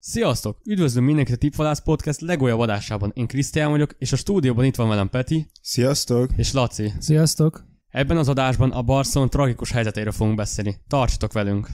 Sziasztok! Üdvözlöm mindenkit a Tipfalász Podcast legújabb adásában. Én Krisztián vagyok, és a stúdióban itt van velem Peti. Sziasztok! És Laci. Sziasztok! Ebben az adásban a Barcelon tragikus helyzetéről fogunk beszélni. Tartsatok velünk!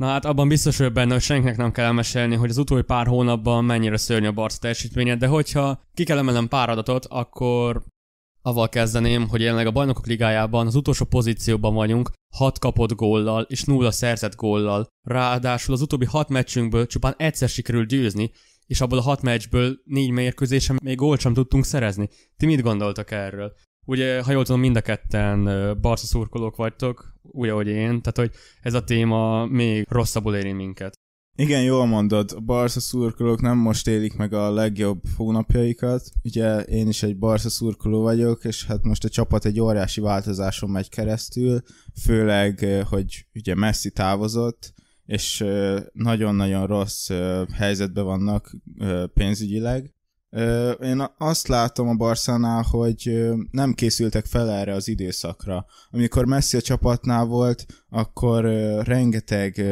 Na hát abban biztos vagyok benne, hogy senkinek nem kell elmesélni, hogy az utóbbi pár hónapban mennyire szörnyű a Barca teljesítménye, de hogyha ki kell emelnem pár adatot, akkor avval kezdeném, hogy jelenleg a bajnokok ligájában az utolsó pozícióban vagyunk, 6 kapott góllal és 0 szerzett góllal. Ráadásul az utóbbi 6 meccsünkből csupán egyszer sikerült győzni, és abból a 6 meccsből 4 mérkőzésen még gólt sem tudtunk szerezni. Ti mit gondoltak erről? Ugye, ha jól tudom, mind a ketten barca szurkolók vagytok, úgy, ahogy én, tehát hogy ez a téma még rosszabbul éri minket. Igen, jól mondod, a Barca szurkolók nem most élik meg a legjobb hónapjaikat. Ugye én is egy Barca szurkoló vagyok, és hát most a csapat egy óriási változáson megy keresztül, főleg, hogy ugye Messi távozott, és nagyon-nagyon rossz helyzetben vannak pénzügyileg, én azt látom a Barszánál, hogy nem készültek fel erre az időszakra. Amikor Messi a csapatnál volt, akkor rengeteg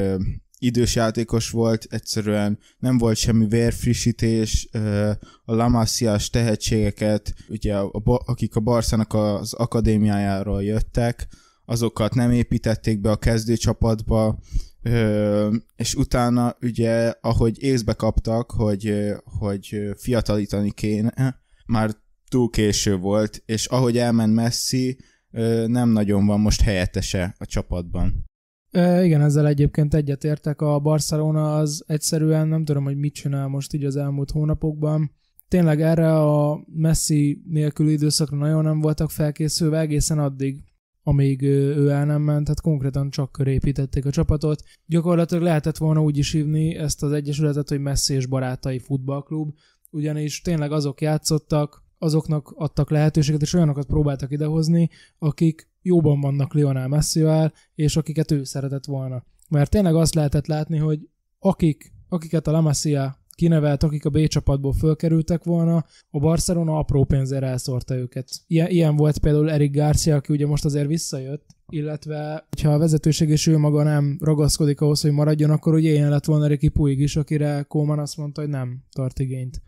idős játékos volt, egyszerűen nem volt semmi vérfrissítés, a Lamassias tehetségeket, ugye akik a Barszának az akadémiájáról jöttek, azokat nem építették be a kezdőcsapatba, Ö, és utána ugye, ahogy észbe kaptak, hogy, hogy fiatalítani kéne, már túl késő volt, és ahogy elment Messi, nem nagyon van most helyettese a csapatban. E, igen, ezzel egyébként egyetértek. A Barcelona az egyszerűen nem tudom, hogy mit csinál most így az elmúlt hónapokban. Tényleg erre a Messi nélküli időszakra nagyon nem voltak felkészülve egészen addig, amíg ő el nem ment, tehát konkrétan csak körépítették a csapatot. Gyakorlatilag lehetett volna úgy is hívni ezt az egyesületet, hogy Messi és Barátai Futballklub, ugyanis tényleg azok játszottak, azoknak adtak lehetőséget, és olyanokat próbáltak idehozni, akik jóban vannak Lionel messi és akiket ő szeretett volna. Mert tényleg azt lehetett látni, hogy akik, akiket a La Masia kinevelt, akik a B csapatból fölkerültek volna, a Barcelona apró pénzért elszórta őket. Ilyen, ilyen volt például Eric Garcia, aki ugye most azért visszajött, illetve ha a vezetőség és ő maga nem ragaszkodik ahhoz, hogy maradjon, akkor ugye ilyen lett volna Ricky Puig is, akire Kóman azt mondta, hogy nem tart igényt.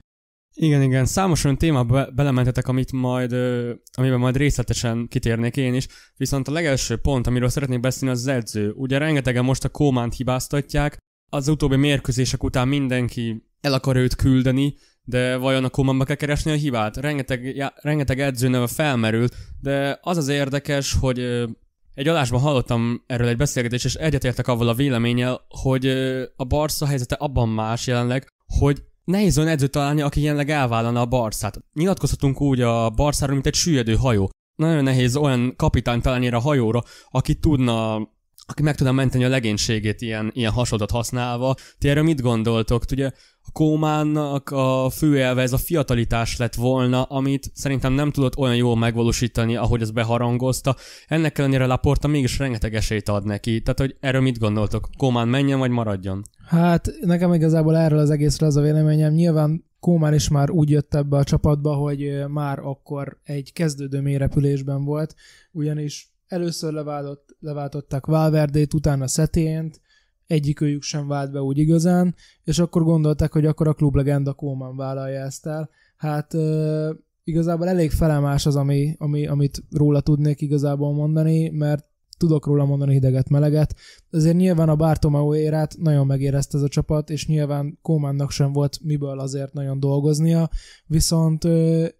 Igen, igen, számos olyan témába be- belementetek, amit majd, ö, amiben majd részletesen kitérnék én is, viszont a legelső pont, amiről szeretnék beszélni, az, az edző. Ugye rengetegen most a Kómánt hibáztatják, az utóbbi mérkőzések után mindenki el akar őt küldeni, de vajon a komamba kell keresni a hibát? Rengeteg, já, rengeteg edzőneve felmerült, de az az érdekes, hogy egy adásban hallottam erről egy beszélgetést, és egyetértek avval a véleménnyel, hogy a Barca helyzete abban más jelenleg, hogy nehéz olyan edzőt találni, aki jelenleg elvállalna a Barcát. Nyilatkozhatunk úgy a Barcáról, mint egy süllyedő hajó. Nagyon nehéz olyan kapitány találni a hajóra, aki tudna aki meg tudna menteni a legénységét ilyen, ilyen hasonlatot használva. Ti erről mit gondoltok? Ugye a kómának a elve ez a fiatalitás lett volna, amit szerintem nem tudott olyan jól megvalósítani, ahogy ez beharangozta. Ennek ellenére Laporta mégis rengeteg esélyt ad neki. Tehát, hogy erről mit gondoltok? Kómán menjen vagy maradjon? Hát nekem igazából erről az egészről az a véleményem. Nyilván Kómán is már úgy jött ebbe a csapatba, hogy már akkor egy kezdődő mélyrepülésben volt, ugyanis Először leváltott, leváltották Valverdét, utána Szetént, egyikőjük sem vált be úgy igazán, és akkor gondolták, hogy akkor a legenda Kóman vállalja ezt el. Hát e, igazából elég felemás az, ami, ami, amit róla tudnék igazából mondani, mert tudok róla mondani hideget, meleget. Azért nyilván a Bartomeu érát nagyon megérezte ez a csapat, és nyilván Kómannak sem volt miből azért nagyon dolgoznia, viszont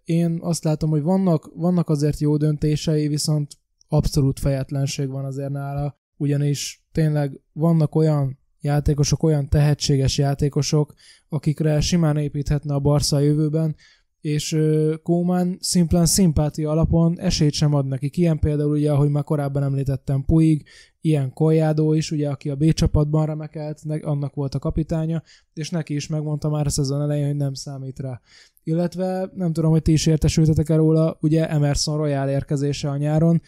én azt látom, hogy vannak, vannak azért jó döntései, viszont abszolút fejetlenség van azért nála, ugyanis tényleg vannak olyan játékosok, olyan tehetséges játékosok, akikre simán építhetne a Barca a jövőben, és Kóman szimplán szimpátia alapon esélyt sem ad neki. Ilyen például ugye, ahogy már korábban említettem, Puig, ilyen Kolyádó is, ugye, aki a B csapatban remekelt, annak volt a kapitánya, és neki is megmondta már a szezon elején, hogy nem számít rá. Illetve nem tudom, hogy ti is értesültetek -e róla, ugye Emerson Royal érkezése a nyáron,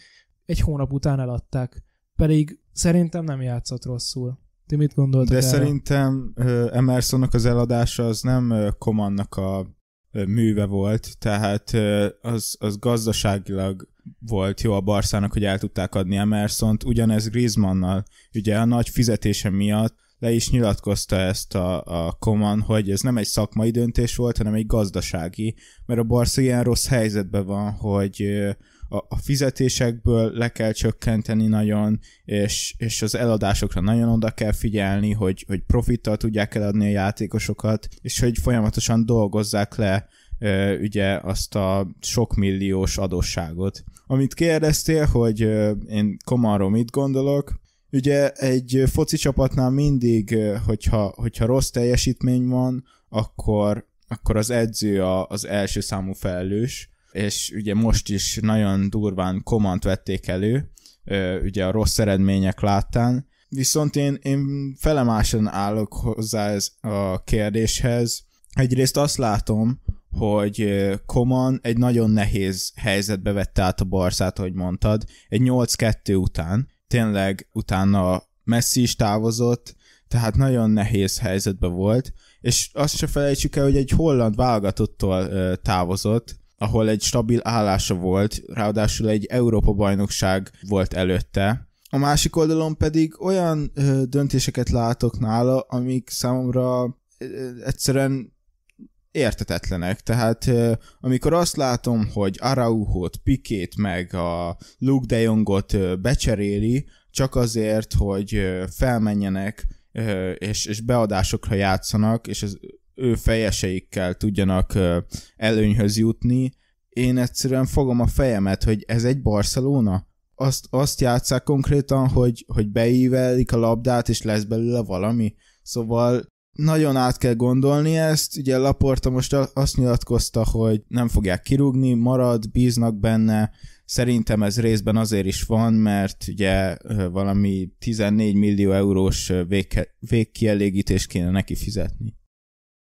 egy hónap után eladták. Pedig szerintem nem játszott rosszul. Ti mit gondoltok De erre? szerintem Emersonnak az eladása az nem Komannak a műve volt, tehát az, az gazdaságilag volt jó a Barszának, hogy el tudták adni Emersont, ugyanez Griezmannnal. Ugye a nagy fizetése miatt le is nyilatkozta ezt a, a Koman, hogy ez nem egy szakmai döntés volt, hanem egy gazdasági, mert a Barsz ilyen rossz helyzetben van, hogy a, a fizetésekből le kell csökkenteni nagyon, és, és az eladásokra nagyon oda kell figyelni, hogy, hogy profittal tudják eladni a játékosokat, és hogy folyamatosan dolgozzák le e, ugye azt a sok milliós adósságot. Amit kérdeztél, hogy e, én Komáról mit gondolok, ugye egy foci csapatnál mindig, hogyha, hogyha rossz teljesítmény van, akkor, akkor az edző a, az első számú felelős, és ugye most is nagyon durván komant vették elő, ugye a rossz eredmények láttán, viszont én, én felemásan állok hozzá ez a kérdéshez. Egyrészt azt látom, hogy Koman egy nagyon nehéz helyzetbe vette át a Barszát, ahogy mondtad, egy 8-2 után, tényleg utána Messi is távozott, tehát nagyon nehéz helyzetbe volt, és azt se felejtsük el, hogy egy holland válogatottól távozott, ahol egy stabil állása volt, ráadásul egy Európa-bajnokság volt előtte. A másik oldalon pedig olyan ö, döntéseket látok nála, amik számomra ö, egyszerűen értetetlenek. Tehát amikor azt látom, hogy Arauhot, Pikét meg a Luke de Jongot becseréli, csak azért, hogy felmenjenek és, és beadásokra játszanak, és ez ő fejeseikkel tudjanak előnyhöz jutni. Én egyszerűen fogom a fejemet, hogy ez egy Barcelona? Azt, azt játszák konkrétan, hogy, hogy beívelik a labdát, és lesz belőle valami. Szóval nagyon át kell gondolni ezt, ugye Laporta most azt nyilatkozta, hogy nem fogják kirúgni, marad, bíznak benne, szerintem ez részben azért is van, mert ugye valami 14 millió eurós vég, végkielégítést kéne neki fizetni.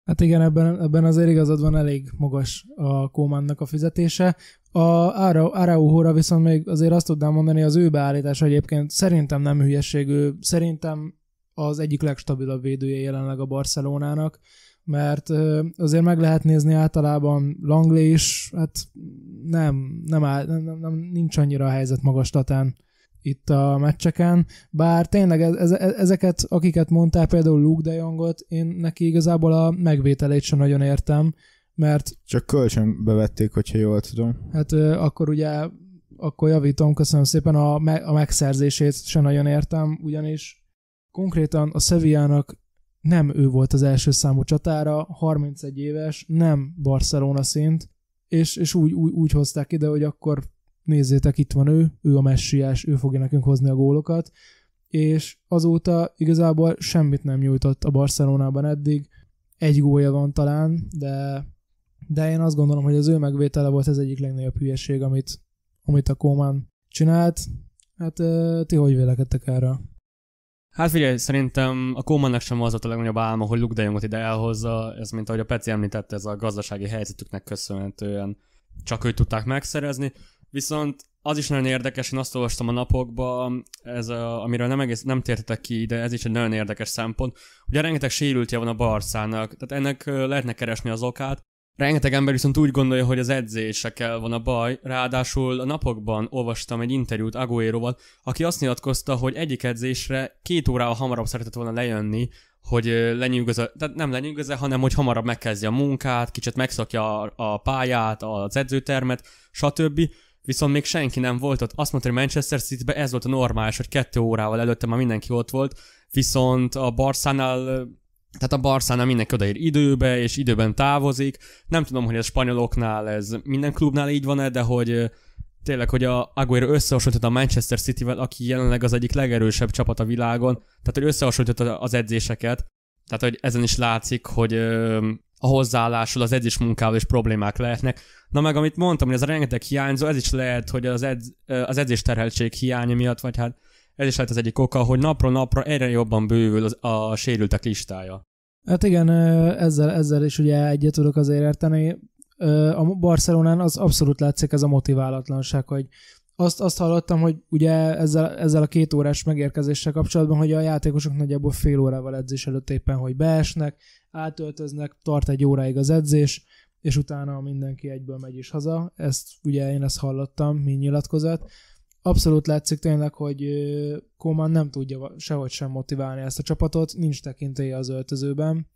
Hát igen, ebben, ebben azért igazad van, elég magas a Kómannak a fizetése. A Arauhóra viszont még azért azt tudnám mondani, az ő beállítása egyébként szerintem nem hülyeség, ő szerintem az egyik legstabilabb védője jelenleg a Barcelonának, mert azért meg lehet nézni általában Langley is, hát nem, nem, áll, nem, nem, nem nincs annyira a helyzet tatán itt a meccseken, bár tényleg ez, ez, ezeket, akiket mondtál, például Luke de Jongot, én neki igazából a megvételét sem nagyon értem, mert... Csak kölcsön bevették, hogyha jól tudom. Hát akkor ugye, akkor javítom, köszönöm szépen, a, me- a megszerzését sem nagyon értem, ugyanis konkrétan a Sevillának nem ő volt az első számú csatára, 31 éves, nem Barcelona szint, és, és úgy, úgy, úgy hozták ide, hogy akkor nézzétek, itt van ő, ő a messiás, ő fogja nekünk hozni a gólokat, és azóta igazából semmit nem nyújtott a Barcelonában eddig, egy gólja van talán, de, de én azt gondolom, hogy az ő megvétele volt az egyik legnagyobb hülyeség, amit, amit a Koman csinált. Hát ti hogy vélekedtek erre? Hát figyelj, szerintem a Kómannak sem az a legnagyobb álma, hogy Luke de Jongot ide elhozza, ez mint ahogy a Peci említette, ez a gazdasági helyzetüknek köszönhetően csak őt tudták megszerezni. Viszont az is nagyon érdekes, én azt olvastam a napokban, ez a, amiről nem, egész, nem tértetek ki, de ez is egy nagyon érdekes szempont, hogy rengeteg sérültje van a Barszának, tehát ennek lehetne keresni az okát. Rengeteg ember viszont úgy gondolja, hogy az edzésekkel van a baj, ráadásul a napokban olvastam egy interjút aguero val aki azt nyilatkozta, hogy egyik edzésre két órával hamarabb szeretett volna lejönni, hogy lenyűgözze, tehát nem lenyűgözze, hanem hogy hamarabb megkezdje a munkát, kicsit megszakja a, a pályát, az edzőtermet, stb viszont még senki nem volt ott. Azt mondta, hogy Manchester City-be ez volt a normális, hogy kettő órával előtte már mindenki ott volt, viszont a Barszánál tehát a Barszánál mindenki odaér időbe, és időben távozik. Nem tudom, hogy ez spanyoloknál, ez minden klubnál így van-e, de hogy tényleg, hogy a Aguero összehasonlított a Manchester City-vel, aki jelenleg az egyik legerősebb csapat a világon, tehát hogy összehasonlított az edzéseket, tehát hogy ezen is látszik, hogy a hozzáállásul, az edzés munkával is problémák lehetnek. Na meg amit mondtam, hogy ez a rengeteg hiányzó, ez is lehet, hogy az, edz, az edzés terheltség hiánya miatt, vagy hát ez is lehet az egyik oka, hogy napról napra egyre jobban bővül az, a sérültek listája. Hát igen, ezzel, ezzel is ugye egyet tudok azért érteni. A Barcelonán az abszolút látszik ez a motiválatlanság, hogy azt, azt hallottam, hogy ugye ezzel, ezzel a két órás megérkezéssel kapcsolatban, hogy a játékosok nagyjából fél órával edzés előtt éppen, hogy beesnek, átöltöznek, tart egy óráig az edzés, és utána mindenki egyből megy is haza. Ezt ugye én ezt hallottam, mint nyilatkozat. Abszolút látszik tényleg, hogy Koman nem tudja sehogy sem motiválni ezt a csapatot, nincs tekintélye az öltözőben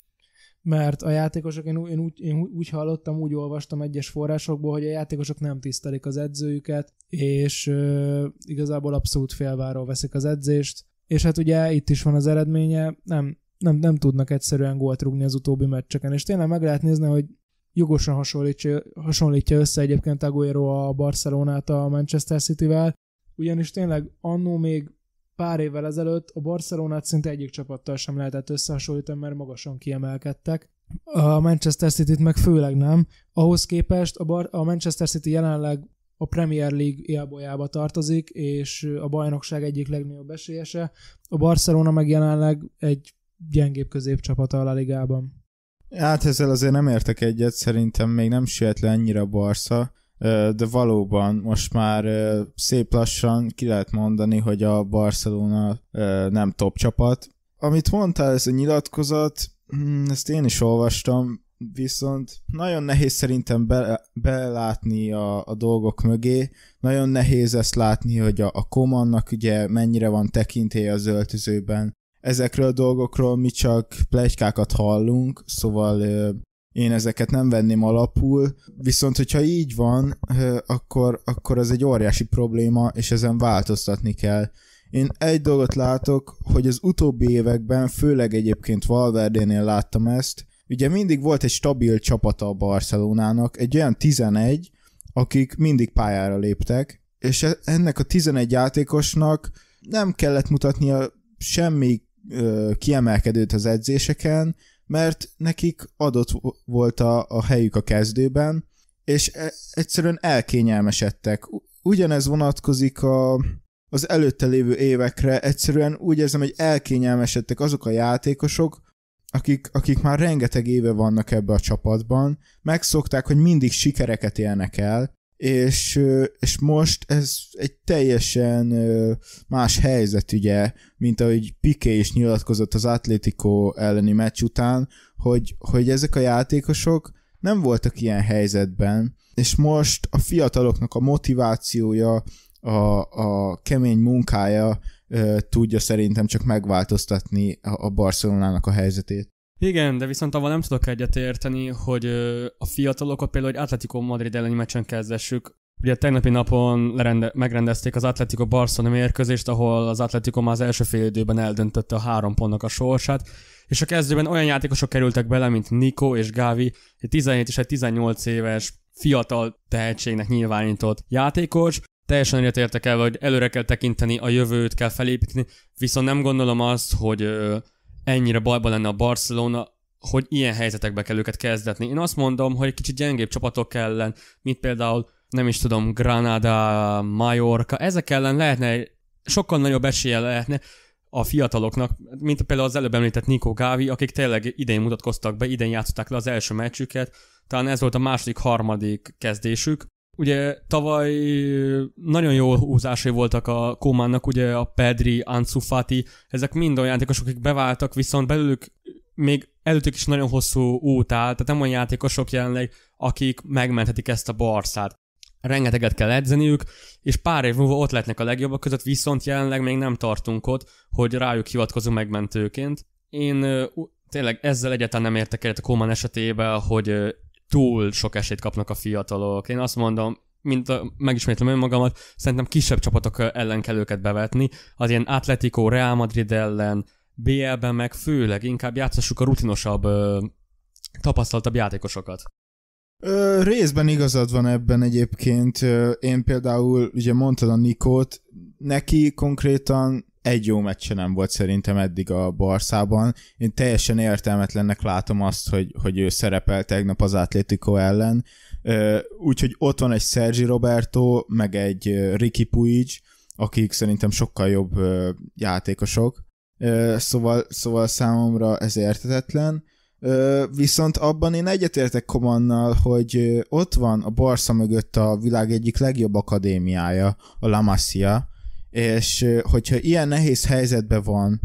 mert a játékosok, én, én, úgy, én úgy hallottam, úgy olvastam egyes forrásokból, hogy a játékosok nem tisztelik az edzőjüket, és ö, igazából abszolút félváról veszik az edzést, és hát ugye itt is van az eredménye, nem, nem, nem tudnak egyszerűen gólt rúgni az utóbbi meccseken, és tényleg meg lehet nézni, hogy jogosan hasonlítja, hasonlítja össze egyébként Aguero a Barcelonát a Manchester City-vel, ugyanis tényleg annó még pár évvel ezelőtt a Barcelonát szinte egyik csapattal sem lehetett összehasonlítani, mert magasan kiemelkedtek. A Manchester City-t meg főleg nem. Ahhoz képest a, Bar- a Manchester City jelenleg a Premier League élbolyába tartozik, és a bajnokság egyik legnagyobb esélyese. A Barcelona meg jelenleg egy gyengébb középcsapata a Ligában. Hát ezzel azért nem értek egyet, szerintem még nem siet le a Barca de valóban most már szép lassan ki lehet mondani, hogy a Barcelona nem top csapat. Amit mondtál, ez a nyilatkozat, hm, ezt én is olvastam, viszont nagyon nehéz szerintem be, belátni a, a dolgok mögé, nagyon nehéz ezt látni, hogy a, a komannak ugye mennyire van tekintélye az öltözőben. Ezekről a dolgokról mi csak plegykákat hallunk, szóval én ezeket nem venném alapul, viszont hogyha így van, akkor, akkor ez egy óriási probléma, és ezen változtatni kell. Én egy dolgot látok, hogy az utóbbi években, főleg egyébként Valverdénél láttam ezt, ugye mindig volt egy stabil csapata a Barcelonának, egy olyan 11, akik mindig pályára léptek, és e- ennek a 11 játékosnak nem kellett mutatnia semmi ö, kiemelkedőt az edzéseken, mert nekik adott volt a, a helyük a kezdőben, és e, egyszerűen elkényelmesedtek. Ugyanez vonatkozik a, az előtte lévő évekre, egyszerűen úgy érzem, hogy elkényelmesedtek azok a játékosok, akik, akik már rengeteg éve vannak ebbe a csapatban, megszokták, hogy mindig sikereket élnek el, és, és most ez egy teljesen más helyzet ugye, mint ahogy Piqué is nyilatkozott az Atlético elleni meccs után, hogy, hogy ezek a játékosok nem voltak ilyen helyzetben, és most a fiataloknak a motivációja, a, a kemény munkája tudja szerintem csak megváltoztatni a, a Barcelonának a helyzetét. Igen, de viszont avval nem tudok egyet érteni, hogy a fiatalokat például egy Atletico Madrid elleni meccsen kezdessük. Ugye tegnapi napon lerende- megrendezték az Atletico Barcelona mérkőzést, ahol az Atletico már az első fél időben eldöntötte a három pontnak a sorsát, és a kezdőben olyan játékosok kerültek bele, mint Nico és Gavi, egy 17 és egy 18 éves fiatal tehetségnek nyilvánított játékos, teljesen egyetértek el, hogy előre kell tekinteni, a jövőt kell felépíteni, viszont nem gondolom azt, hogy ennyire bajban lenne a Barcelona, hogy ilyen helyzetekbe kell őket kezdetni. Én azt mondom, hogy egy kicsit gyengébb csapatok ellen, mint például, nem is tudom, Granada, Mallorca, ezek ellen lehetne, sokkal nagyobb esélye lehetne a fiataloknak, mint például az előbb említett Nico Gávi, akik tényleg idén mutatkoztak be, idén játszották le az első meccsüket, talán ez volt a második, harmadik kezdésük, Ugye tavaly nagyon jó húzásai voltak a Kómának, ugye a Pedri, Ansu Fati, ezek mind olyan játékosok, akik beváltak, viszont belőlük még előttük is nagyon hosszú út áll, tehát nem olyan játékosok jelenleg, akik megmenthetik ezt a barszát. Rengeteget kell edzeniük, és pár év múlva ott lehetnek a legjobbak között, viszont jelenleg még nem tartunk ott, hogy rájuk hivatkozunk megmentőként. Én tényleg ezzel egyáltalán nem értek egyet a Kóman esetében, hogy túl sok esélyt kapnak a fiatalok. Én azt mondom, mint megismétlem önmagamat, szerintem kisebb csapatok ellen kell őket bevetni. Az ilyen Atletico, Real Madrid ellen, BL-ben meg főleg inkább játszassuk a rutinosabb, tapasztaltabb játékosokat. Ö, részben igazad van ebben egyébként. Én például, ugye mondtad a Nikót, neki konkrétan egy jó meccse nem volt szerintem eddig a Barszában. Én teljesen értelmetlennek látom azt, hogy, hogy ő szerepel tegnap az Atlético ellen. Úgyhogy ott van egy Sergi Roberto, meg egy Ricky Puig, akik szerintem sokkal jobb játékosok. Szóval, szóval számomra ez értetetlen. Viszont abban én egyetértek Komannal, hogy ott van a Barca mögött a világ egyik legjobb akadémiája, a La Masia, és hogyha ilyen nehéz helyzetben van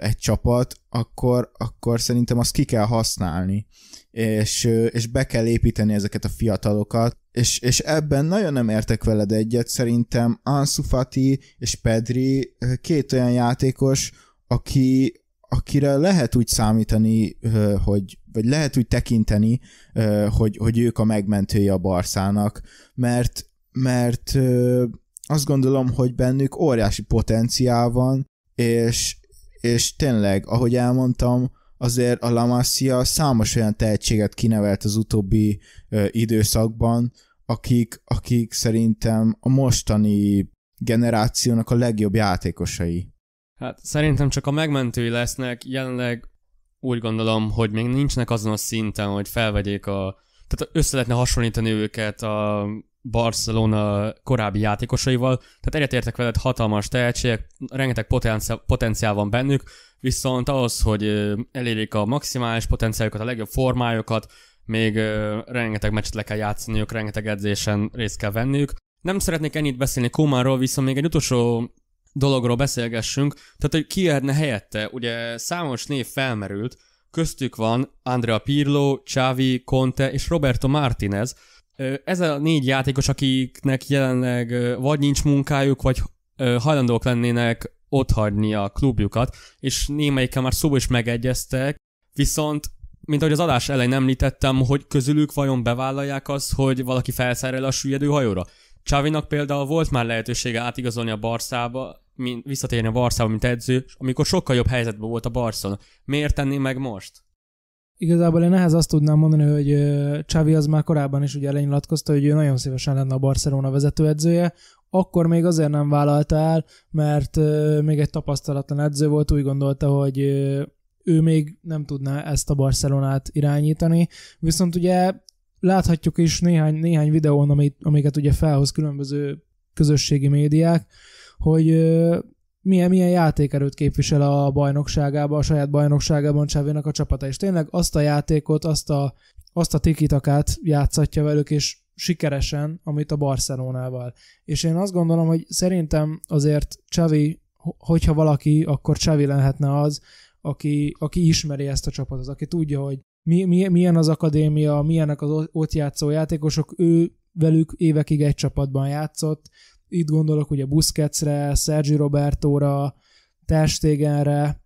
egy csapat, akkor, akkor szerintem azt ki kell használni, és, és be kell építeni ezeket a fiatalokat, és, és ebben nagyon nem értek veled egyet, szerintem Ansu Fati és Pedri két olyan játékos, aki, akire lehet úgy számítani, hogy, vagy lehet úgy tekinteni, hogy, hogy ők a megmentője a Barszának, mert, mert azt gondolom, hogy bennük óriási potenciál van, és, és tényleg, ahogy elmondtam, azért a Lamassia számos olyan tehetséget kinevelt az utóbbi ö, időszakban, akik, akik szerintem a mostani generációnak a legjobb játékosai. Hát szerintem csak a megmentői lesznek, jelenleg úgy gondolom, hogy még nincsnek azon a szinten, hogy felvegyék a... Tehát össze lehetne hasonlítani őket a Barcelona korábbi játékosaival, tehát egyetértek veled hatalmas tehetségek, rengeteg potenciál, potenciál van bennük, viszont ahhoz, hogy elérjék a maximális potenciáljukat, a legjobb formájukat, még rengeteg meccset le kell játszaniuk, rengeteg edzésen részt kell venniük. Nem szeretnék ennyit beszélni Komáról, viszont még egy utolsó dologról beszélgessünk, tehát hogy ki helyette, ugye számos név felmerült, Köztük van Andrea Pirlo, Xavi, Conte és Roberto Martinez. Ez a négy játékos, akiknek jelenleg vagy nincs munkájuk, vagy hajlandók lennének otthagyni a klubjukat, és némelyikkel már szóba is megegyeztek, viszont mint ahogy az adás elején említettem, hogy közülük vajon bevállalják azt, hogy valaki felszerel a süllyedő hajóra. Csávinak például volt már lehetősége átigazolni a Barszába, mint, visszatérni a Barszába, mint edző, amikor sokkal jobb helyzetben volt a Barszon. Miért tenné meg most? Igazából én ehhez azt tudnám mondani, hogy Csávi az már korábban is ugye elénylatkozta, hogy ő nagyon szívesen lenne a Barcelona vezetőedzője, akkor még azért nem vállalta el, mert még egy tapasztalatlan edző volt, úgy gondolta, hogy ő még nem tudná ezt a Barcelonát irányítani, viszont ugye láthatjuk is néhány, néhány videón, amit, amiket ugye felhoz különböző közösségi médiák, hogy milyen, milyen játékerőt képvisel a bajnokságában, a saját bajnokságában Csávénak a csapata, és tényleg azt a játékot, azt a, azt a tikitakát játszatja velük, és sikeresen, amit a Barcelonával. És én azt gondolom, hogy szerintem azért Csavi, hogyha valaki, akkor Csavi lehetne az, aki, aki ismeri ezt a csapatot, aki tudja, hogy mi, mi, milyen az akadémia, milyenek az ott játszó játékosok, ő velük évekig egy csapatban játszott, itt gondolok ugye Busquetsre, Sergi Robertóra, Terstégenre,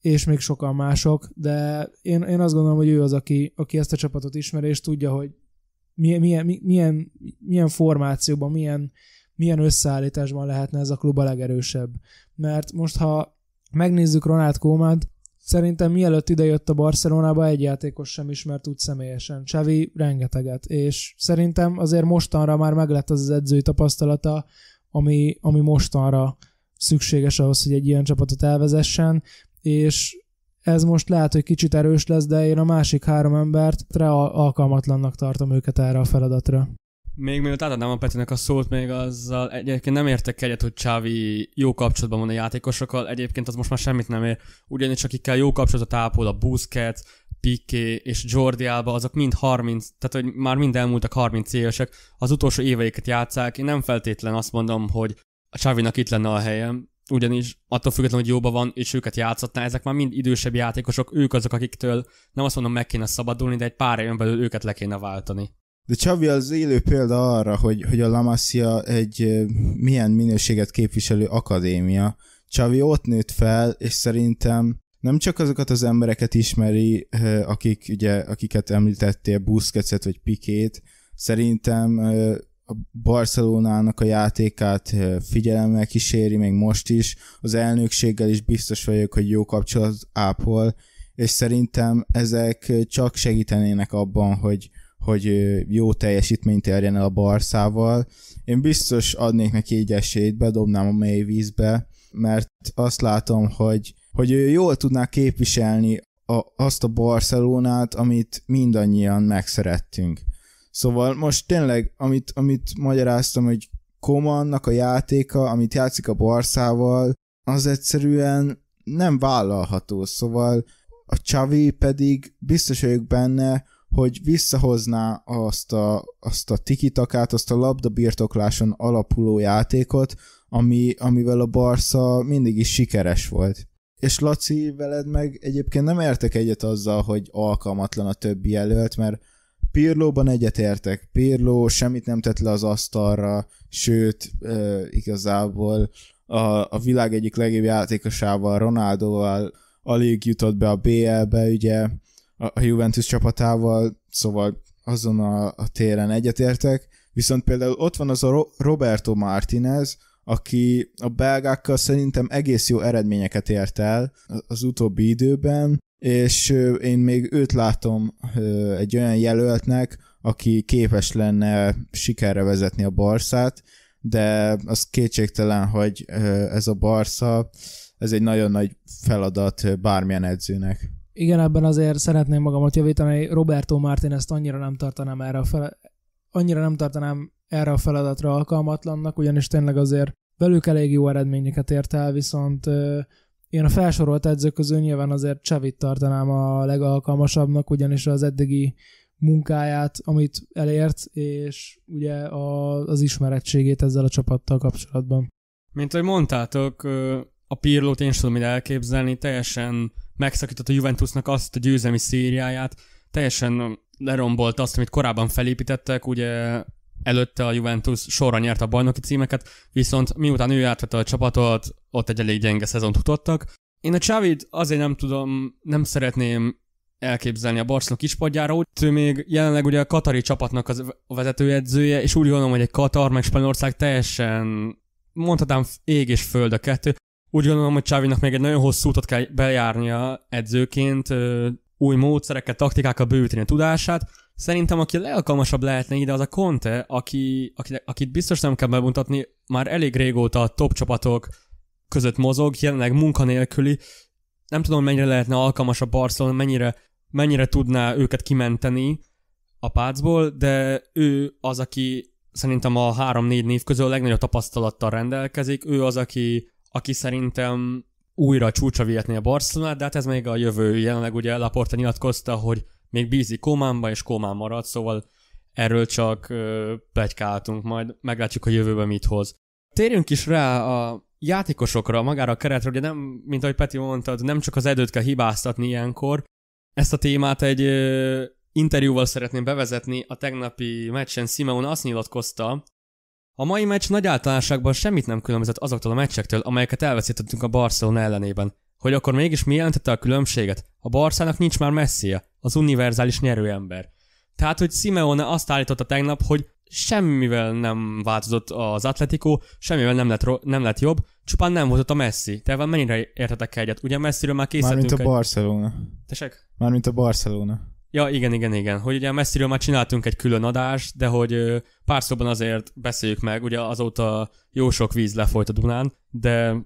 és még sokan mások, de én, én azt gondolom, hogy ő az, aki, aki ezt a csapatot ismeri, és tudja, hogy milyen, milyen, milyen, milyen formációban, milyen, milyen összeállításban lehetne ez a klub a legerősebb. Mert most, ha megnézzük Ronald Koeman, Szerintem mielőtt idejött a Barcelonába egy játékos sem ismert úgy személyesen. Csevi rengeteget, és szerintem azért mostanra már meglett az, az edzői tapasztalata, ami, ami mostanra szükséges ahhoz, hogy egy ilyen csapatot elvezessen, és ez most lehet, hogy kicsit erős lesz, de én a másik három embert alkalmatlannak tartom őket erre a feladatra. Még mielőtt átadnám a Petinek a szót, még azzal egyébként nem értek egyet, hogy Csávi jó kapcsolatban van a játékosokkal, egyébként az most már semmit nem ér. Ugyanis akikkel jó kapcsolatot ápol a Busquets, Piqué és Jordi Alba, azok mind 30, tehát hogy már mind elmúltak 30 évesek, az utolsó éveiket játszák, én nem feltétlen azt mondom, hogy a Csávinak itt lenne a helyem, ugyanis attól függetlenül, hogy jóba van, és őket játszhatná, ezek már mind idősebb játékosok, ők azok, akiktől nem azt mondom, meg kéne szabadulni, de egy pár éven belül őket le kéne váltani. De Csavi az élő példa arra, hogy, hogy a Lamassia egy milyen minőséget képviselő akadémia. Csavi ott nőtt fel, és szerintem nem csak azokat az embereket ismeri, akik, ugye, akiket említettél, Busquetset vagy Pikét, szerintem a Barcelonának a játékát figyelemmel kíséri, még most is, az elnökséggel is biztos vagyok, hogy jó kapcsolat ápol, és szerintem ezek csak segítenének abban, hogy, hogy jó teljesítményt érjen el a Barszával. Én biztos adnék neki egy esélyt, bedobnám a mély vízbe, mert azt látom, hogy, hogy ő jól tudná képviselni a, azt a Barcelonát, amit mindannyian megszerettünk. Szóval most tényleg, amit, amit magyaráztam, hogy Komannak a játéka, amit játszik a Barszával, az egyszerűen nem vállalható, szóval a Csavi pedig biztos vagyok benne, hogy visszahozná azt a, azt a tikitakát, azt a labda birtokláson alapuló játékot, ami, amivel a Barca mindig is sikeres volt. És Laci, veled meg egyébként nem értek egyet azzal, hogy alkalmatlan a többi jelölt, mert Pirlóban egyetértek. Pirló semmit nem tett le az asztalra, sőt, e, igazából a, a világ egyik legjobb játékosával, Ronaldoval alig jutott be a BL-be, ugye a Juventus csapatával, szóval azon a, a téren egyetértek, viszont például ott van az a Roberto Martinez, aki a belgákkal szerintem egész jó eredményeket ért el az utóbbi időben, és én még őt látom egy olyan jelöltnek, aki képes lenne sikerre vezetni a Barszát, de az kétségtelen, hogy ez a Barsza, ez egy nagyon nagy feladat bármilyen edzőnek igen, ebben azért szeretném magamat javítani, Roberto Martin ezt annyira nem tartanám erre a fel, annyira nem tartanám erre a feladatra alkalmatlannak, ugyanis tényleg azért velük elég jó eredményeket ért el, viszont én a felsorolt edzők közül nyilván azért Csevit tartanám a legalkalmasabbnak, ugyanis az eddigi munkáját, amit elért, és ugye a, az ismerettségét ezzel a csapattal kapcsolatban. Mint ahogy mondtátok, a Pirlót én sem tudom elképzelni, teljesen megszakított a Juventusnak azt a győzelmi szériáját, teljesen lerombolt azt, amit korábban felépítettek, ugye előtte a Juventus sorra nyerte a bajnoki címeket, viszont miután ő átvette a csapatot, ott egy elég gyenge szezont futottak. Én a Csávit azért nem tudom, nem szeretném elképzelni a Barcelona kispadjára, úgy ő még jelenleg ugye a katari csapatnak az a vezetőedzője, és úgy gondolom, hogy egy Katar meg Spanyolország teljesen mondhatnám ég és föld a kettő. Úgy gondolom, hogy Csávinak még egy nagyon hosszú utat kell bejárnia edzőként, új módszerekkel, taktikákkal bővíteni a tudását. Szerintem aki legalkalmasabb lehetne ide, az a Conte, aki, aki, akit biztos nem kell bemutatni, már elég régóta a top csapatok között mozog, jelenleg munkanélküli. Nem tudom, mennyire lehetne alkalmas a Barcelona, mennyire, mennyire tudná őket kimenteni a pácból, de ő az, aki szerintem a három-négy név közül a legnagyobb tapasztalattal rendelkezik, ő az, aki aki szerintem újra csúcsa vihetné a Barcelonát, de hát ez még a jövő. Jelenleg ugye Laporta nyilatkozta, hogy még bízik kománba és Komán marad, szóval erről csak ö, plegykáltunk, majd meglátjuk a jövőben mit hoz. Térjünk is rá a játékosokra, magára a keretre, ugye nem, mint ahogy Peti mondtad, nem csak az edőt kell hibáztatni ilyenkor. Ezt a témát egy ö, interjúval szeretném bevezetni. A tegnapi meccsen Simeon azt nyilatkozta, a mai meccs nagy általánosságban semmit nem különbözött azoktól a meccsektől, amelyeket elveszítettünk a Barcelona ellenében. Hogy akkor mégis mi jelentette a különbséget? A Barszának nincs már messia, az univerzális ember. Tehát, hogy Simeone azt állította tegnap, hogy semmivel nem változott az Atletico, semmivel nem lett, ro- nem lett jobb, csupán nem volt ott a Messi. Te mennyire értetek egyet? Ugye Messiről már készítettünk Mármint a egy... Barcelona. Tessék? Mármint a Barcelona. Ja, igen, igen, igen. Hogy ugye messziről már csináltunk egy külön adást, de hogy pár szóban azért beszéljük meg, ugye azóta jó sok víz lefolyt a Dunán, de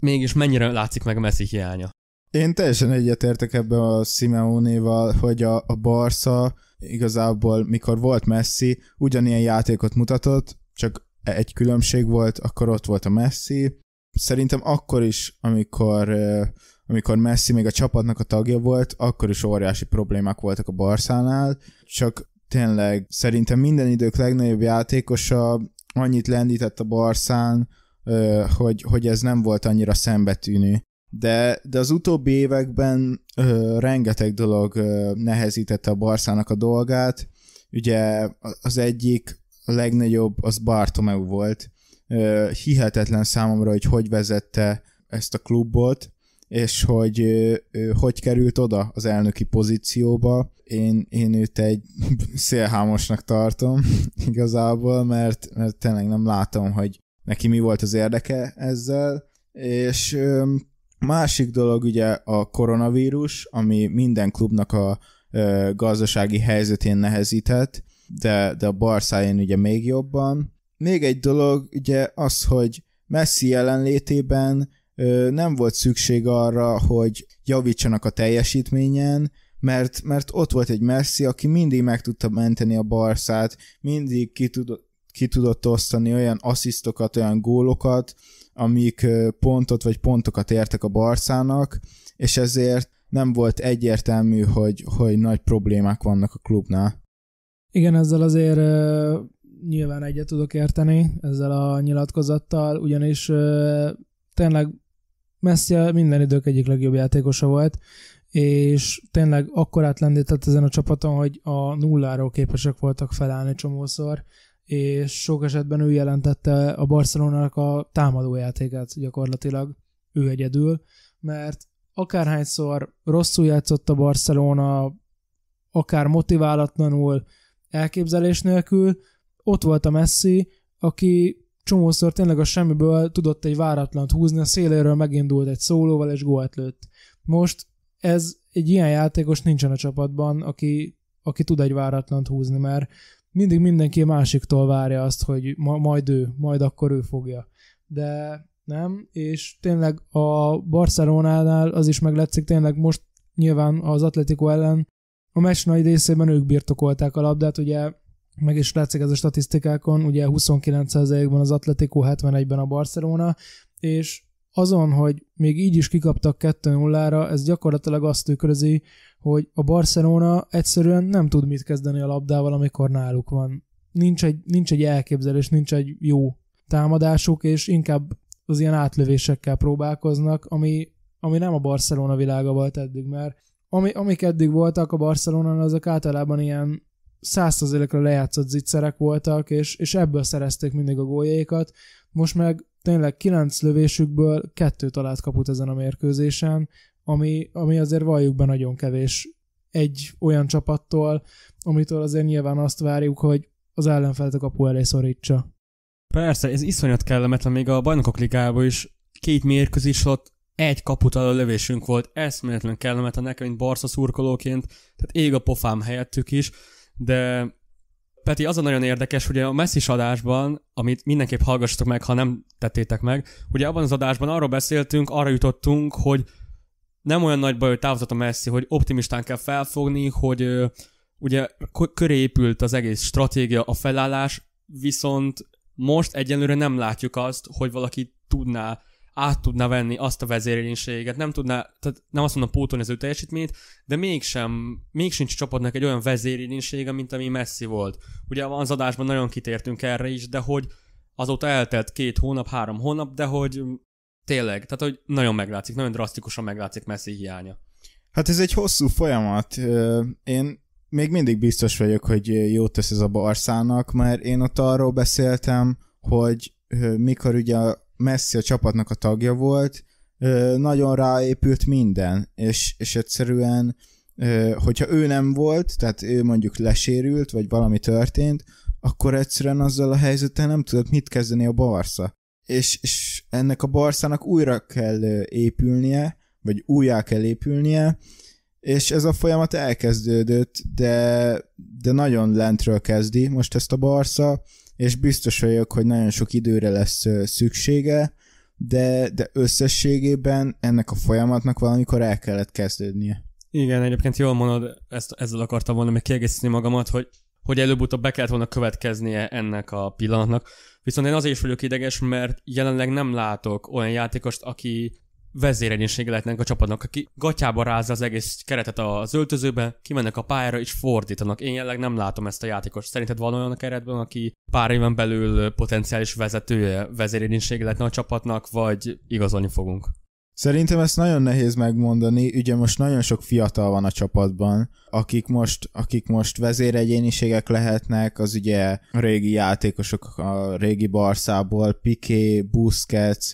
mégis mennyire látszik meg Messi hiánya. Én teljesen egyetértek ebbe a Simeonéval, hogy a, a Barca igazából, mikor volt Messi, ugyanilyen játékot mutatott, csak egy különbség volt, akkor ott volt a Messi. Szerintem akkor is, amikor amikor Messi még a csapatnak a tagja volt, akkor is óriási problémák voltak a Barszánál, csak tényleg szerintem minden idők legnagyobb játékosa annyit lendített a Barszán, hogy, hogy ez nem volt annyira szembetűnő. De, de az utóbbi években ö, rengeteg dolog ö, nehezítette a Barszának a dolgát. Ugye az egyik a legnagyobb az Bartomeu volt. Ö, hihetetlen számomra, hogy hogy vezette ezt a klubot és hogy ő, ő hogy került oda az elnöki pozícióba. Én, én őt egy szélhámosnak tartom igazából, mert, mert tényleg nem látom, hogy neki mi volt az érdeke ezzel, és ö, másik dolog ugye a koronavírus, ami minden klubnak a ö, gazdasági helyzetén nehezített, de, de a Barszájén ugye még jobban. Még egy dolog ugye az, hogy Messi jelenlétében nem volt szükség arra, hogy javítsanak a teljesítményen, mert, mert ott volt egy Messi, aki mindig meg tudta menteni a Barszát, mindig ki tudott, ki tudott osztani olyan asszisztokat, olyan gólokat, amik pontot vagy pontokat értek a Barszának, és ezért nem volt egyértelmű, hogy, hogy nagy problémák vannak a klubnál. Igen, ezzel azért nyilván egyet tudok érteni ezzel a nyilatkozattal, ugyanis tényleg Messi minden idők egyik legjobb játékosa volt, és tényleg akkor átlendített ezen a csapaton, hogy a nulláról képesek voltak felállni csomószor, és sok esetben ő jelentette a Barcelonának a támadójátékát gyakorlatilag, ő egyedül, mert akárhányszor rosszul játszott a Barcelona, akár motiválatlanul, elképzelés nélkül, ott volt a Messi, aki csomószor tényleg a semmiből tudott egy váratlan húzni, a széléről megindult egy szólóval és gólt lőtt. Most ez egy ilyen játékos nincsen a csapatban, aki, aki tud egy váratlant húzni, mert mindig mindenki másiktól várja azt, hogy ma, majd ő, majd akkor ő fogja. De nem, és tényleg a Barcelonánál az is meglátszik, tényleg most nyilván az Atletico ellen a meccs nagy részében ők birtokolták a labdát, ugye meg is látszik ez a statisztikákon, ugye 29%-ban az Atletico, 71-ben a Barcelona, és azon, hogy még így is kikaptak 2-0-ra, ez gyakorlatilag azt tükrözi, hogy a Barcelona egyszerűen nem tud mit kezdeni a labdával, amikor náluk van. Nincs egy, nincs egy elképzelés, nincs egy jó támadásuk, és inkább az ilyen átlövésekkel próbálkoznak, ami, ami nem a Barcelona világa volt eddig, mert ami, amik eddig voltak a Barcelonán, azok általában ilyen százszerzelékre lejátszott zicserek voltak, és, és ebből szerezték mindig a góljaikat. Most meg tényleg kilenc lövésükből kettő talált kaput ezen a mérkőzésen, ami, ami azért valljuk be nagyon kevés egy olyan csapattól, amitől azért nyilván azt várjuk, hogy az ellenfelet a kapu elé szorítsa. Persze, ez iszonyat kellemetlen, még a bajnokok ligában is két mérkőzés alatt egy kaput a lövésünk volt, eszméletlen kellemetlen nekem, mint Barca szurkolóként, tehát ég a pofám helyettük is, de Peti, az a nagyon érdekes, hogy a Messi adásban, amit mindenképp hallgassatok meg, ha nem tettétek meg, ugye abban az adásban arról beszéltünk, arra jutottunk, hogy nem olyan nagy baj, hogy távozott a Messi, hogy optimistán kell felfogni, hogy ugye köré épült az egész stratégia, a felállás, viszont most egyenlőre nem látjuk azt, hogy valaki tudná át tudná venni azt a vezérénységet, nem tudná, tehát nem azt mondom pótolni az ő teljesítményt, de mégsem, még sincs csapatnak egy olyan vezérénysége, mint ami Messi volt. Ugye az adásban nagyon kitértünk erre is, de hogy azóta eltelt két hónap, három hónap, de hogy tényleg, tehát hogy nagyon meglátszik, nagyon drasztikusan meglátszik Messi hiánya. Hát ez egy hosszú folyamat. Én még mindig biztos vagyok, hogy jót tesz ez a Barszának, mert én ott arról beszéltem, hogy mikor ugye Messi a csapatnak a tagja volt, nagyon ráépült minden, és, és egyszerűen, hogyha ő nem volt, tehát ő mondjuk lesérült, vagy valami történt, akkor egyszerűen azzal a helyzettel nem tudott mit kezdeni a Barca. És, és ennek a Barszának újra kell épülnie, vagy újjá kell épülnie, és ez a folyamat elkezdődött, de, de nagyon lentről kezdi most ezt a Barca, és biztos vagyok, hogy nagyon sok időre lesz szüksége, de, de összességében ennek a folyamatnak valamikor el kellett kezdődnie. Igen, egyébként jól mondod, ezt, ezzel akartam volna még kiegészíteni magamat, hogy, hogy előbb-utóbb be kellett volna következnie ennek a pillanatnak. Viszont én azért is vagyok ideges, mert jelenleg nem látok olyan játékost, aki vezéregyénysége lehetnek a csapatnak, aki gatyába rázza az egész keretet az öltözőbe, kimennek a pályára és fordítanak. Én jelenleg nem látom ezt a játékos. Szerinted van olyan a keretben, aki pár éven belül potenciális vezetője, vezéregyénysége lehetne a csapatnak, vagy igazolni fogunk? Szerintem ezt nagyon nehéz megmondani, ugye most nagyon sok fiatal van a csapatban, akik most, akik most vezéregyéniségek lehetnek, az ugye régi játékosok a régi Barszából, Piqué, Busquets,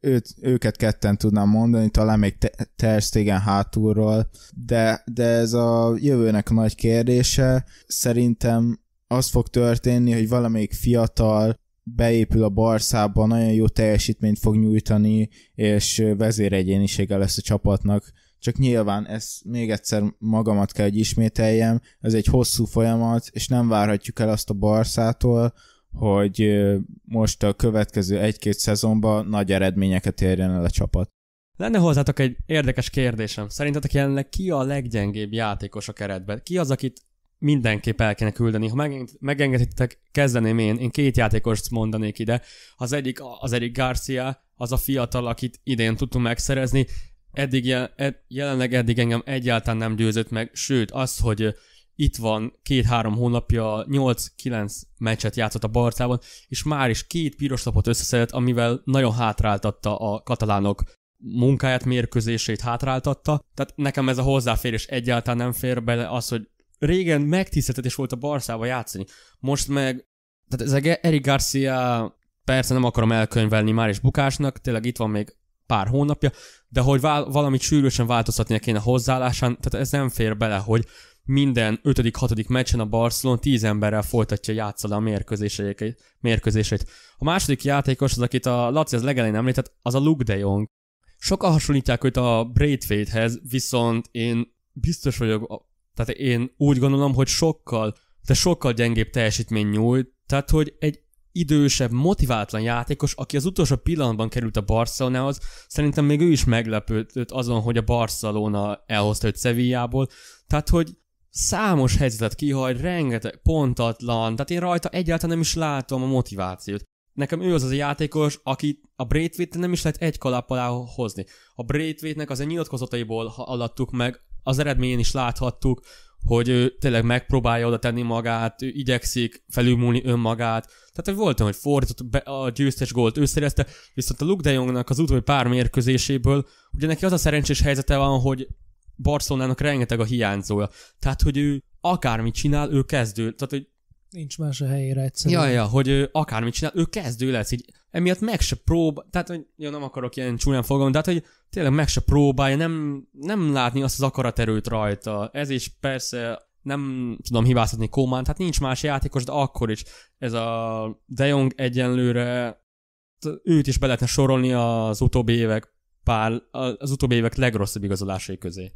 őt, őket ketten tudnám mondani, talán még Ter Stegen hátulról, de, de ez a jövőnek a nagy kérdése. Szerintem az fog történni, hogy valamelyik fiatal beépül a Barszába, nagyon jó teljesítményt fog nyújtani, és vezéregyénisége lesz a csapatnak. Csak nyilván ez még egyszer magamat kell, hogy ismételjem, ez egy hosszú folyamat, és nem várhatjuk el azt a Barszától, hogy most a következő egy-két szezonban nagy eredményeket érjen el a csapat. Lenne hozzátok egy érdekes kérdésem. Szerintetek jelenleg ki a leggyengébb játékos a keretben? Ki az, akit mindenképp el kéne küldeni. Ha megengeditek, kezdeném én, én két játékost mondanék ide. Az egyik az egyik Garcia, az a fiatal, akit idén tudtunk megszerezni. Eddig, jelenleg eddig engem egyáltalán nem győzött meg, sőt az, hogy itt van két-három hónapja, 8-9 meccset játszott a Barcában, és már is két piros lapot összeszedett, amivel nagyon hátráltatta a katalánok munkáját, mérkőzését hátráltatta. Tehát nekem ez a hozzáférés egyáltalán nem fér bele az, hogy régen megtiszteltetés volt a Barszába játszani. Most meg, tehát ez Eric Garcia persze nem akarom elkönyvelni már is bukásnak, tényleg itt van még pár hónapja, de hogy vál- valamit sűrűsen változtatnia kéne hozzáállásán, tehát ez nem fér bele, hogy minden 5.-6. meccsen a Barcelon 10 emberrel folytatja játszani a mérkőzéseit. mérkőzéseit. A második játékos, az akit a Laci az legelején említett, az a Luke de Jong. Sokan hasonlítják őt a Braithwaite-hez, viszont én biztos vagyok, tehát én úgy gondolom, hogy sokkal, de sokkal gyengébb teljesítmény nyújt, tehát hogy egy idősebb, motiváltlan játékos, aki az utolsó pillanatban került a Barcelonához, szerintem még ő is meglepődött azon, hogy a Barcelona elhozta őt Sevillából, tehát hogy számos helyzetet kihagy, rengeteg pontatlan, tehát én rajta egyáltalán nem is látom a motivációt. Nekem ő az az a játékos, aki a braithwaite nem is lehet egy kalap alá hozni. A Braithwaite-nek az nyilatkozataiból alattuk meg, az eredményén is láthattuk, hogy ő tényleg megpróbálja oda tenni magát, ő igyekszik felülmúlni önmagát. Tehát hogy voltam, hogy fordított be a győztes gólt ő szerezte, viszont a Luke de Jongnak az utóbbi pár mérkőzéséből, ugye neki az a szerencsés helyzete van, hogy Barcelonának rengeteg a hiányzója. Tehát, hogy ő akármit csinál, ő kezdő. Tehát, hogy Nincs más a helyére egyszerűen. Ja, ja, hogy ő akármit csinál, ő kezdő lesz, így emiatt meg se prób, tehát, hogy ja, nem akarok ilyen csúnyán fogalmazni, de hát, hogy tényleg meg se próbálja, nem, nem látni azt az akaraterőt rajta. Ez is persze nem tudom hibáztatni Kómán, tehát nincs más játékos, de akkor is ez a De Jong egyenlőre őt is be lehetne sorolni az utóbbi évek Pál az utóbbi évek legrosszabb igazolásai közé.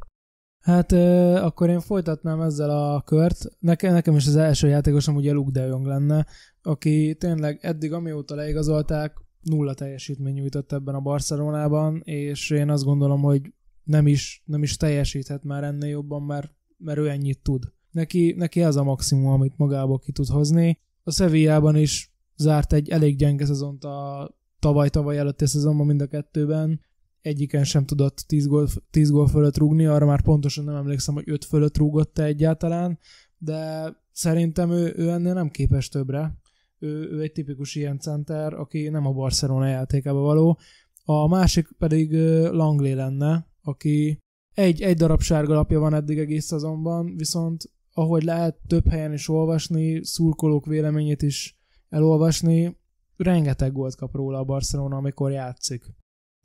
Hát ö, akkor én folytatnám ezzel a kört. Nekem, nekem is az első játékosom ugye Luke de Jong lenne, aki tényleg eddig amióta leigazolták, nulla teljesítmény nyújtott ebben a Barcelonában, és én azt gondolom, hogy nem is, nem is teljesíthet már ennél jobban, mert, mert ő ennyit tud. Neki, neki ez a maximum, amit magából ki tud hozni. A Sevillában is zárt egy elég gyenge szezont a tavaly-tavaly előtti szezonban mind a kettőben, egyiken sem tudott 10 gól, 10 gól fölött rúgni, arra már pontosan nem emlékszem, hogy 5 fölött rúgott-e egyáltalán, de szerintem ő, ő ennél nem képes többre. Ő, ő egy tipikus ilyen center, aki nem a Barcelona játékába való. A másik pedig Langley lenne, aki egy, egy darab lapja van eddig egész szezonban, viszont ahogy lehet több helyen is olvasni, szurkolók véleményét is elolvasni, rengeteg gólt kap róla a Barcelona, amikor játszik.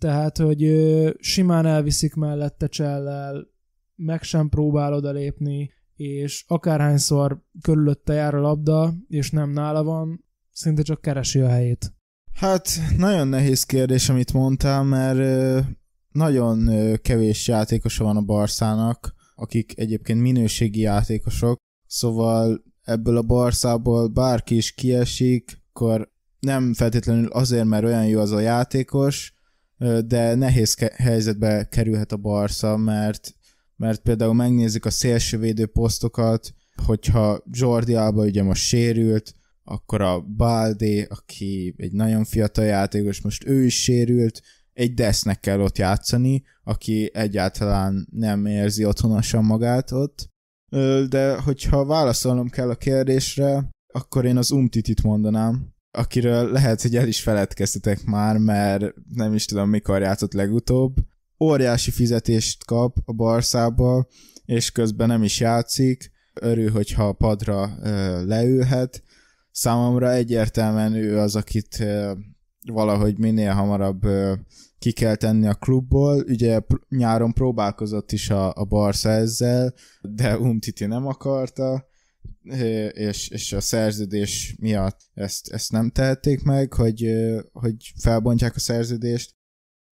Tehát, hogy simán elviszik mellette csellel, meg sem próbál odalépni, és akárhányszor körülötte jár a labda, és nem nála van, szinte csak keresi a helyét. Hát nagyon nehéz kérdés, amit mondtál, mert nagyon kevés játékosa van a Barszának, akik egyébként minőségi játékosok, szóval ebből a Barszából bárki is kiesik, akkor nem feltétlenül azért, mert olyan jó az a játékos, de nehéz ke- helyzetbe kerülhet a Barca, mert, mert például megnézik a szélsővédő posztokat, hogyha Jordi Alba ugye most sérült, akkor a Baldi, aki egy nagyon fiatal játékos, most ő is sérült, egy desznek kell ott játszani, aki egyáltalán nem érzi otthonosan magát ott. De hogyha válaszolnom kell a kérdésre, akkor én az umtitit mondanám, akiről lehet, hogy el is feledkeztetek már, mert nem is tudom, mikor játszott legutóbb. Óriási fizetést kap a Barszába, és közben nem is játszik. Örül, hogyha a padra leülhet. Számomra egyértelműen ő az, akit valahogy minél hamarabb ki kell tenni a klubból. Ugye nyáron próbálkozott is a, a Barca ezzel, de Umtiti nem akarta és, és a szerződés miatt ezt, ezt nem tehették meg, hogy, hogy felbontják a szerződést.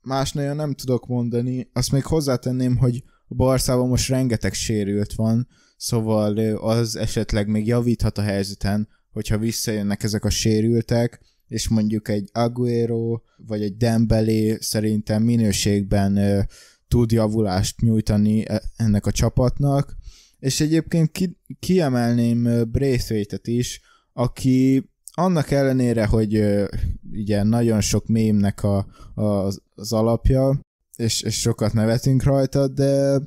Más nagyon nem tudok mondani. Azt még hozzátenném, hogy a Barszában most rengeteg sérült van, szóval az esetleg még javíthat a helyzeten, hogyha visszajönnek ezek a sérültek, és mondjuk egy Aguero vagy egy Dembélé szerintem minőségben tud javulást nyújtani e-, ennek a csapatnak, és egyébként ki, kiemelném braithwaite is, aki annak ellenére, hogy ugye nagyon sok mémnek a, a, az alapja, és, és sokat nevetünk rajta, de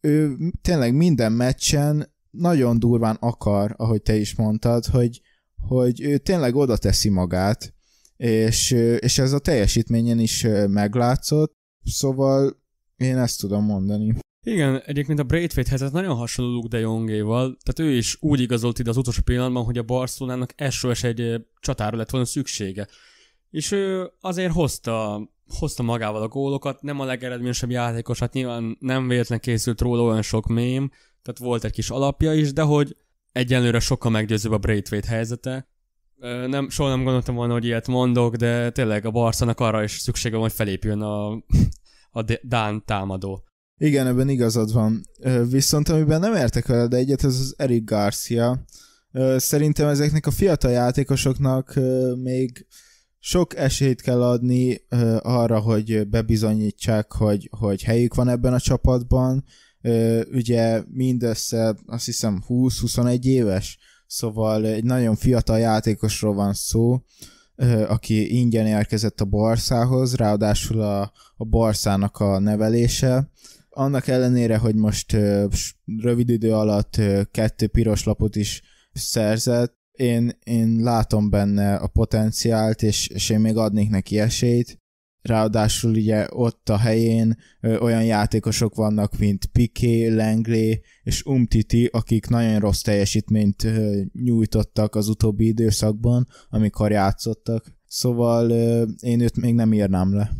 ő tényleg minden meccsen nagyon durván akar, ahogy te is mondtad, hogy, hogy ő tényleg oda teszi magát, és, és ez a teljesítményen is meglátszott, szóval én ezt tudom mondani. Igen, egyébként a Braithwaite helyzet nagyon hasonló Luke de Jongéval, tehát ő is úgy igazolt ide az utolsó pillanatban, hogy a Barcelonának SOS egy csatára lett volna szüksége. És ő azért hozta, hozta magával a gólokat, nem a legeredményesebb játékos, hát nyilván nem véletlen készült róla olyan sok mém, tehát volt egy kis alapja is, de hogy egyenlőre sokkal meggyőzőbb a Braithwaite helyzete. Nem, soha nem gondoltam volna, hogy ilyet mondok, de tényleg a Barcanak arra is szüksége van, hogy felépüljön a, a Dán támadó. Igen, ebben igazad van. Viszont amiben nem értek veled egyet, ez az Eric Garcia. Szerintem ezeknek a fiatal játékosoknak még sok esélyt kell adni arra, hogy bebizonyítsák, hogy, hogy helyük van ebben a csapatban. Ugye mindössze azt hiszem 20-21 éves, szóval egy nagyon fiatal játékosról van szó, aki ingyen érkezett a Barszához, ráadásul a, a Barszának a nevelése annak ellenére, hogy most rövid idő alatt kettő piros lapot is szerzett, én, én látom benne a potenciált, és, és én még adnék neki esélyt. Ráadásul ugye ott a helyén ö, olyan játékosok vannak, mint Piqué, Lenglé és Umtiti, akik nagyon rossz teljesítményt ö, nyújtottak az utóbbi időszakban, amikor játszottak. Szóval ö, én őt még nem írnám le.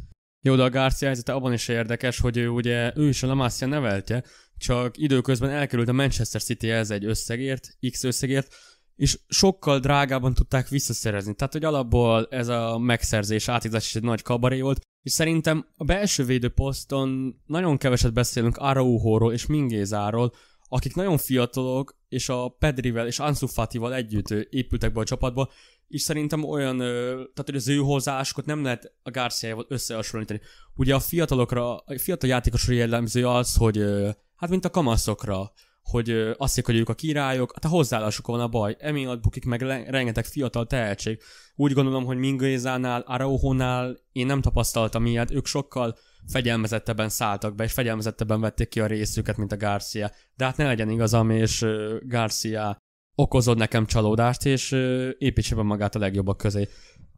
Jó, de a Garcia helyzete abban is érdekes, hogy ő ugye, ő is a Lamassia neveltje, csak időközben elkerült a Manchester City ez egy összegért, X összegért, és sokkal drágában tudták visszaszerezni. Tehát, hogy alapból ez a megszerzés, átizás is egy nagy kabaré volt, és szerintem a belső védőposzton nagyon keveset beszélünk Araujóról és Mingézáról, akik nagyon fiatalok, és a Pedrivel és Ansu Fatival együtt épültek be a csapatba, és szerintem olyan, tehát hogy az ő hozzáásukat nem lehet a Garciával összehasonlítani. Ugye a fiatalokra, a fiatal játékosra jellemző az, hogy hát mint a kamaszokra, hogy azt hiszik, hogy ők a királyok, hát a hozzáállásukon van a baj. Emiatt bukik meg rengeteg fiatal tehetség. Úgy gondolom, hogy Mingézánál, Arauhonál én nem tapasztaltam ilyet, ők sokkal fegyelmezettebben szálltak be, és fegyelmezettebben vették ki a részüket, mint a Garcia. De hát ne legyen igazam, és Garcia okozod nekem csalódást, és építse be magát a legjobbak közé.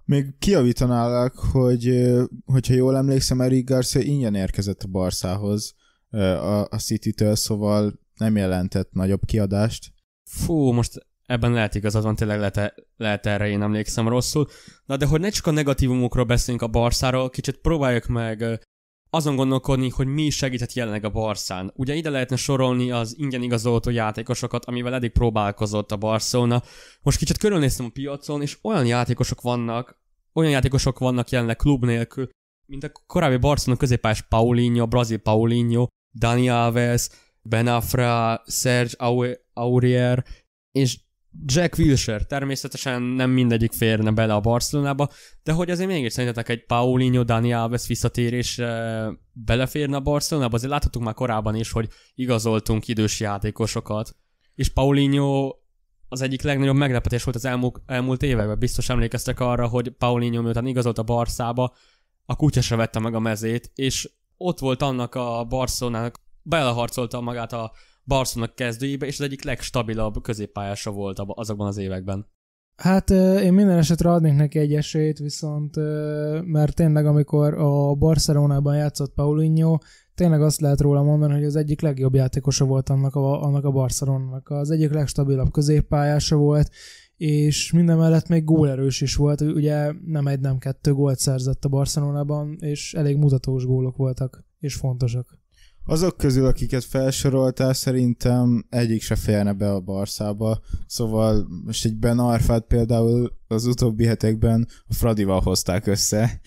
Még kiavítanálak, hogy hogyha jól emlékszem, Eric Garcia ingyen érkezett a Barszához a, a City-től, szóval nem jelentett nagyobb kiadást. Fú, most ebben lehet igazad van, tényleg lehet, e, lehet erre én emlékszem rosszul. Na de hogy ne csak a negatívumokról beszéljünk a Barszáról, kicsit próbáljuk meg azon gondolkodni, hogy mi segíthet jelenleg a Barszán. Ugye ide lehetne sorolni az ingyen igazolható játékosokat, amivel eddig próbálkozott a Barcelona. Most kicsit körülnéztem a piacon, és olyan játékosok vannak, olyan játékosok vannak jelenleg klub nélkül, mint a korábbi Barcelona középás Paulinho, Brazil Paulinho, Dani Alves, Benafra, Serge Aurier, és Jack Wilshere, természetesen nem mindegyik férne bele a Barcelonába, de hogy azért mégis szerintetek egy Paulinho, Dani Alves visszatérés beleférne a Barcelonába? Azért láthatunk már korábban is, hogy igazoltunk idős játékosokat, és Paulinho az egyik legnagyobb meglepetés volt az elmúlt, elmúlt években. Biztos emlékeztek arra, hogy Paulinho miután igazolt a Barszába, a kutya se vette meg a mezét, és ott volt annak a Barcelonának, beleharcolta magát a Barcelona kezdőjébe, és az egyik legstabilabb középpályása volt azokban az években. Hát én minden esetre adnék neki egy esélyt, viszont mert tényleg amikor a Barcelonában játszott Paulinho, tényleg azt lehet róla mondani, hogy az egyik legjobb játékosa volt annak a, annak a Barcelonnak. Az egyik legstabilabb középpályása volt, és minden mellett még gólerős is volt, ugye nem egy, nem kettő gólt szerzett a Barcelonában, és elég mutatós gólok voltak, és fontosak. Azok közül, akiket felsoroltál, szerintem egyik se férne be a Barszába. Szóval most egy Ben Arfát például az utóbbi hetekben a Fradival hozták össze.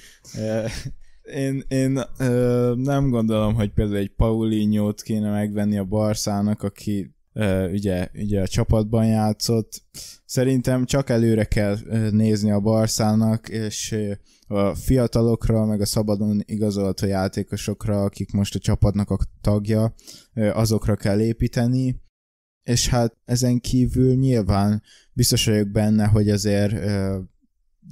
Én, én nem gondolom, hogy például egy Paulinho-t kéne megvenni a Barszának, aki ugye, ugye a csapatban játszott. Szerintem csak előre kell nézni a Barszának, és a fiatalokra, meg a szabadon igazolt a játékosokra, akik most a csapatnak a tagja, azokra kell építeni, és hát ezen kívül nyilván biztos vagyok benne, hogy azért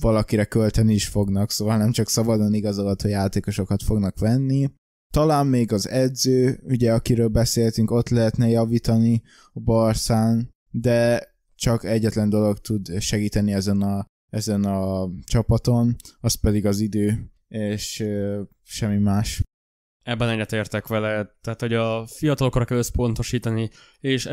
valakire költeni is fognak, szóval nem csak szabadon igazolható játékosokat fognak venni, talán még az edző, ugye akiről beszéltünk, ott lehetne javítani a Barszán, de csak egyetlen dolog tud segíteni ezen a, ezen a csapaton, az pedig az idő, és ö, semmi más. Ebben egyetértek vele, tehát hogy a fiatalokra kell összpontosítani, és,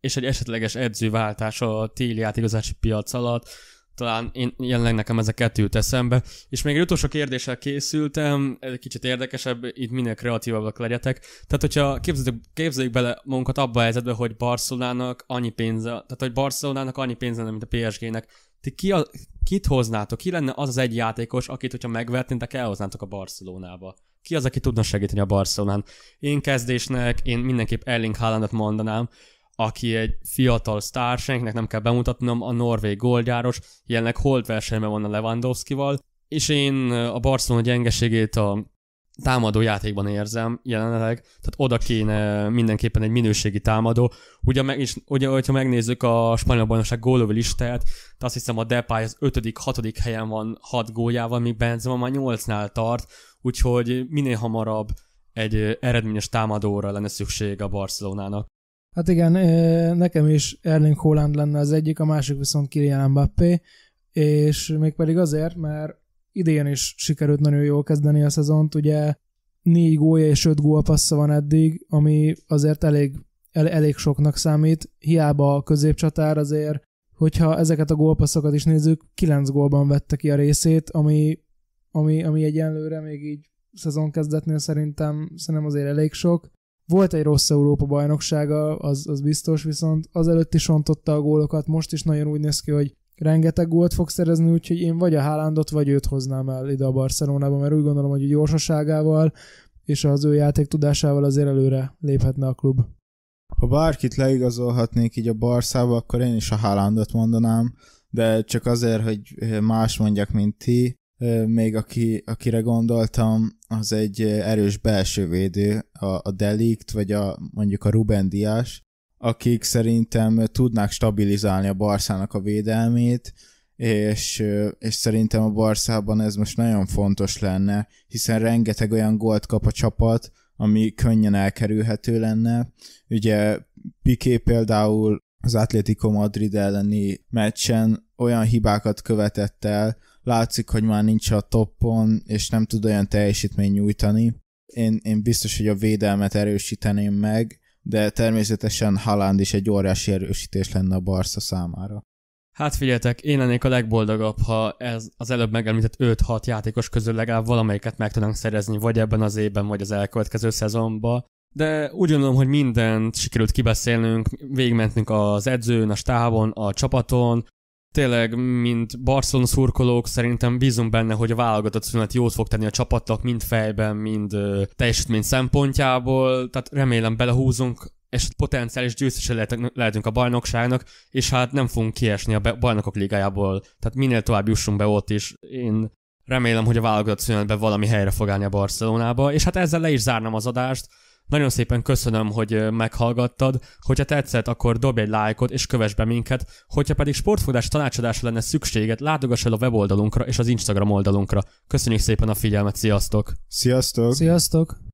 és egy esetleges edzőváltás a téli átigazási piac alatt, talán én, jelenleg nekem a kettő eszembe. És még egy utolsó kérdéssel készültem, ez egy kicsit érdekesebb, itt minél kreatívabbak legyetek. Tehát, hogyha képzeljük, képzeljük bele magunkat abba a helyzetbe, hogy Barcelonának annyi pénze, tehát hogy Barcelonának annyi pénze, mint a PSG-nek, ti ki a, kit hoznátok? Ki lenne az az egy játékos, akit, hogyha megvertnétek, elhoznátok a Barcelonába? Ki az, aki tudna segíteni a Barcelonán? Én kezdésnek, én mindenképp Erling Haalandot mondanám, aki egy fiatal sztár, senkinek nem kell bemutatnom, a norvég goldjáros, jelenleg hold versenyben van a Lewandowski-val, és én a Barcelona gyengeségét a támadó játékban érzem jelenleg, tehát oda kéne mindenképpen egy minőségi támadó. Ugye, meg, is, ugye hogyha megnézzük a spanyol bajnokság gólövő listáját, de azt hiszem a Depay az 5 6 helyen van 6 góljával, míg Benzema már 8-nál tart, úgyhogy minél hamarabb egy eredményes támadóra lenne szükség a Barcelonának. Hát igen, nekem is Erling holland lenne az egyik, a másik viszont Kylian Mbappé, és mégpedig azért, mert idén is sikerült nagyon jól kezdeni a szezont, ugye négy gólya és öt gólpassza van eddig, ami azért elég, el, elég soknak számít, hiába a középcsatár azért, hogyha ezeket a gólpasszokat is nézzük, kilenc gólban vette ki a részét, ami, ami, ami egyenlőre még így szezon kezdetnél szerintem, szerintem azért elég sok, volt egy rossz Európa bajnoksága, az, az biztos, viszont azelőtt is ontotta a gólokat, most is nagyon úgy néz ki, hogy rengeteg gólt fog szerezni, úgyhogy én vagy a Hálándot, vagy őt hoznám el ide a Barcelonába, mert úgy gondolom, hogy a gyorsaságával és az ő játék tudásával azért előre léphetne a klub. Ha bárkit leigazolhatnék így a Barszába, akkor én is a Hálándot mondanám, de csak azért, hogy más mondjak, mint ti, még aki, akire gondoltam, az egy erős belső védő, a, a Delikt, vagy a, mondjuk a Ruben Dias, akik szerintem tudnák stabilizálni a Barszának a védelmét, és, és szerintem a Barszában ez most nagyon fontos lenne, hiszen rengeteg olyan gólt kap a csapat, ami könnyen elkerülhető lenne. Ugye Piqué például az Atlético Madrid elleni meccsen olyan hibákat követett el, látszik, hogy már nincs a toppon, és nem tud olyan teljesítmény nyújtani. Én, én biztos, hogy a védelmet erősíteném meg, de természetesen Haaland is egy óriási erősítés lenne a Barca számára. Hát figyeltek, én lennék a legboldogabb, ha ez az előbb megemlített 5-6 játékos közül legalább valamelyiket meg tudnánk szerezni, vagy ebben az évben, vagy az elkövetkező szezonban. De úgy gondolom, hogy mindent sikerült kibeszélnünk, végigmentünk az edzőn, a stábon, a csapaton, tényleg, mint Barcelona szurkolók, szerintem bízunk benne, hogy a válogatott szünet jót fog tenni a csapatnak, mind fejben, mind ö, teljesítmény szempontjából, tehát remélem belehúzunk és potenciális győztese lehetünk a bajnokságnak, és hát nem fogunk kiesni a bajnokok ligájából, tehát minél tovább jussunk be ott is. Én remélem, hogy a válogatott szünetben valami helyre fog állni a Barcelonába, és hát ezzel le is zárnám az adást. Nagyon szépen köszönöm, hogy meghallgattad. Hogyha tetszett, akkor dobj egy lájkot és kövess be minket. Hogyha pedig sportfogás tanácsadásra lenne szükséged, látogass el a weboldalunkra és az Instagram oldalunkra. Köszönjük szépen a figyelmet, sziasztok! Sziasztok! Sziasztok!